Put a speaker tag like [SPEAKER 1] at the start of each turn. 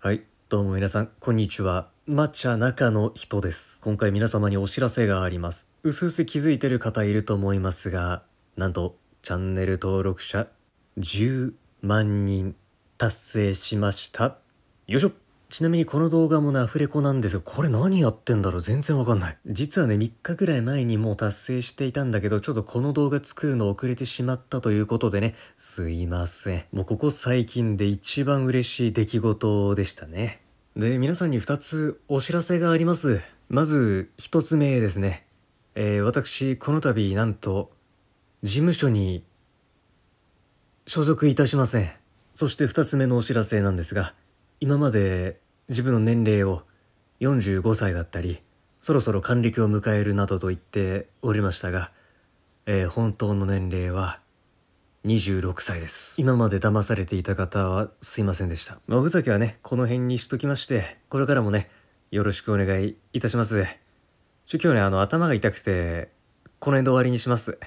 [SPEAKER 1] はい、どうも皆さん、こんにちは。抹茶中の人です。今回皆様にお知らせがあります。うすうす気づいてる方いると思いますが、なんと、チャンネル登録者10万人達成しました。よいしょちなみにこの動画もね、アフレコなんですが、これ何やってんだろう全然わかんない。実はね、3日ぐらい前にもう達成していたんだけど、ちょっとこの動画作るの遅れてしまったということでね、すいません。もうここ最近で一番嬉しい出来事でしたね。で、皆さんに2つお知らせがあります。まず、1つ目ですね。えー、私、この度、なんと、事務所に、所属いたしません。そして2つ目のお知らせなんですが、今まで自分の年齢を45歳だったりそろそろ還暦を迎えるなどと言っておりましたが、えー、本当の年齢は26歳です今まで騙されていた方はすいませんでしたおふざけはねこの辺にしときましてこれからもねよろしくお願いいたしますちょ今日ねあの頭が痛くてこの辺で終わりにします